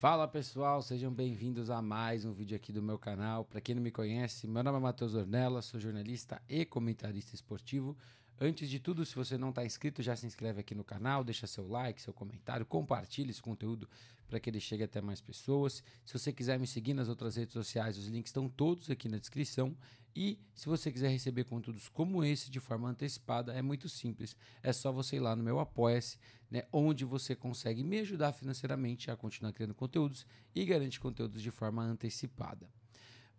Fala pessoal, sejam bem-vindos a mais um vídeo aqui do meu canal. Para quem não me conhece, meu nome é Matheus Ornella, sou jornalista e comentarista esportivo. Antes de tudo, se você não está inscrito, já se inscreve aqui no canal, deixa seu like, seu comentário, compartilhe esse conteúdo para que ele chegue até mais pessoas. Se você quiser me seguir nas outras redes sociais, os links estão todos aqui na descrição. E se você quiser receber conteúdos como esse de forma antecipada, é muito simples. É só você ir lá no meu Apoia-se, né, onde você consegue me ajudar financeiramente a continuar criando conteúdos e garante conteúdos de forma antecipada.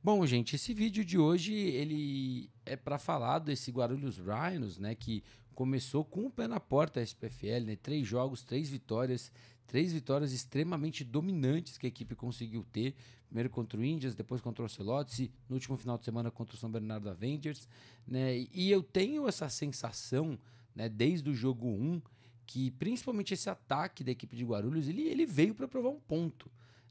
Bom, gente, esse vídeo de hoje ele é para falar desse Guarulhos Rhinos, né, que começou com o pé na porta a SPFL, né, três jogos, três vitórias, três vitórias extremamente dominantes que a equipe conseguiu ter, primeiro contra o Indians, depois contra o Ocelotes, no último final de semana contra o São Bernardo Avengers, né, e eu tenho essa sensação, né, desde o jogo 1, que principalmente esse ataque da equipe de Guarulhos, ele, ele veio para provar um ponto,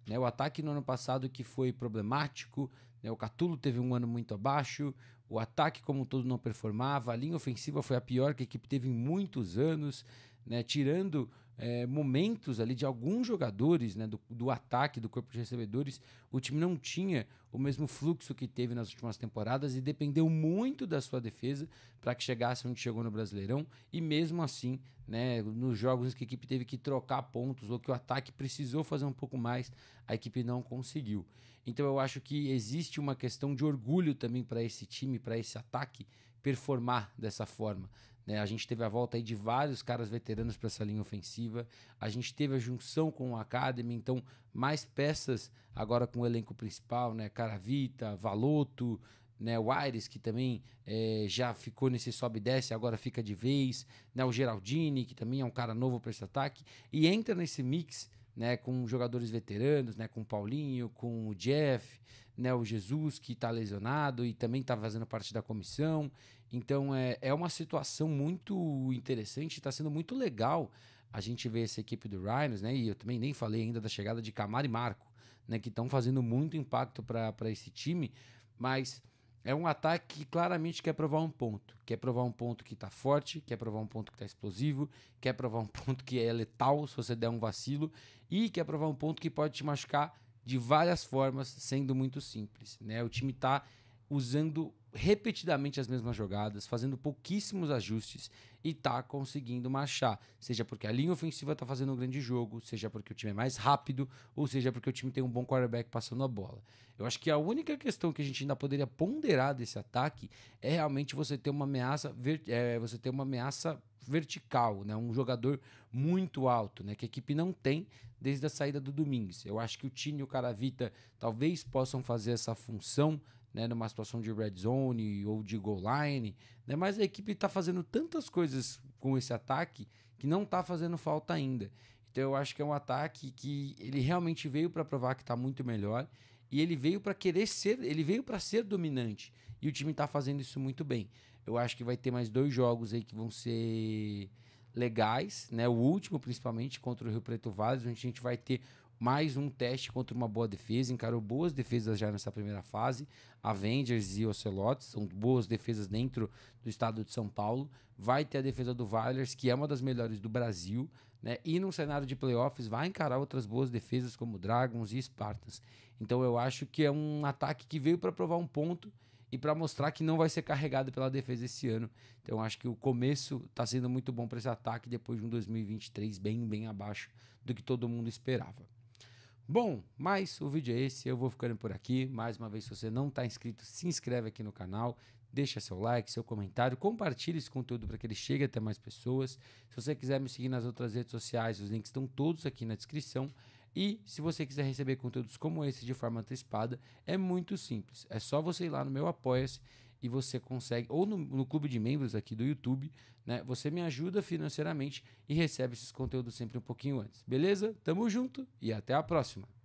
né? O ataque no ano passado que foi problemático, né? o Catulo teve um ano muito abaixo, o ataque como um todo não performava, a linha ofensiva foi a pior que a equipe teve em muitos anos, né, tirando é, momentos ali de alguns jogadores né, do, do, ataque do corpo de recebedores, o time não tinha o mesmo fluxo que teve nas últimas temporadas e dependeu muito da sua defesa para que chegasse onde chegou no Brasileirão. E mesmo assim, né, nos jogos que a equipe teve que trocar pontos ou que o ataque precisou fazer um pouco mais, a equipe não conseguiu. Então eu acho que existe uma questão de orgulho também para esse time, para esse ataque performar dessa forma. Né? A gente teve a volta aí de vários caras veteranos para essa linha ofensiva, a gente teve a junção com o Academy, então mais peças agora com o elenco principal, né? Caravita, Valoto, né, o Aires, que também é, já ficou nesse sobe e desce, agora fica de vez, né, o Geraldini, que também é um cara novo para esse ataque, e entra nesse mix né, com jogadores veteranos, né, com o Paulinho, com o Jeff, né, o Jesus que está lesionado e também está fazendo parte da comissão. Então é, é uma situação muito interessante, está sendo muito legal a gente ver essa equipe do Rhinos, né, e eu também nem falei ainda da chegada de Camara e Marco, né, que estão fazendo muito impacto para esse time, mas é um ataque que claramente quer provar um ponto. Quer provar um ponto que tá forte, quer provar um ponto que tá explosivo, quer provar um ponto que é letal se você der um vacilo, e quer provar um ponto que pode te machucar de várias formas, sendo muito simples. Né? O time tá usando repetidamente as mesmas jogadas, fazendo pouquíssimos ajustes e tá conseguindo marchar. Seja porque a linha ofensiva tá fazendo um grande jogo, seja porque o time é mais rápido, ou seja porque o time tem um bom quarterback passando a bola. Eu acho que a única questão que a gente ainda poderia ponderar desse ataque é realmente você ter uma ameaça, é, você ter uma ameaça vertical, né? Um jogador muito alto, né? Que a equipe não tem desde a saída do Domingues. Eu acho que o Tini e o Caravita talvez possam fazer essa função né, numa situação de red zone ou de goal line, né, mas a equipe está fazendo tantas coisas com esse ataque que não está fazendo falta ainda. Então eu acho que é um ataque que ele realmente veio para provar que está muito melhor e ele veio para querer ser, ele veio para ser dominante e o time está fazendo isso muito bem. Eu acho que vai ter mais dois jogos aí que vão ser legais, né? O último principalmente contra o Rio Preto Vales, onde a gente vai ter mais um teste contra uma boa defesa, encarou boas defesas já nessa primeira fase. Avengers e Ocelotes são boas defesas dentro do estado de São Paulo. Vai ter a defesa do Valers, que é uma das melhores do Brasil, né? E num cenário de playoffs vai encarar outras boas defesas como Dragons e Spartans. Então eu acho que é um ataque que veio para provar um ponto e para mostrar que não vai ser carregado pela defesa esse ano. Então acho que o começo está sendo muito bom para esse ataque depois de um 2023 bem bem abaixo do que todo mundo esperava. Bom, mas o vídeo é esse, eu vou ficando por aqui. Mais uma vez, se você não está inscrito, se inscreve aqui no canal, deixa seu like, seu comentário, compartilhe esse conteúdo para que ele chegue até mais pessoas. Se você quiser me seguir nas outras redes sociais, os links estão todos aqui na descrição. E se você quiser receber conteúdos como esse de forma antecipada, é muito simples. É só você ir lá no meu Apoia-se e você consegue, ou no, no clube de membros aqui do YouTube, né? Você me ajuda financeiramente e recebe esses conteúdos sempre um pouquinho antes. Beleza? Tamo junto e até a próxima!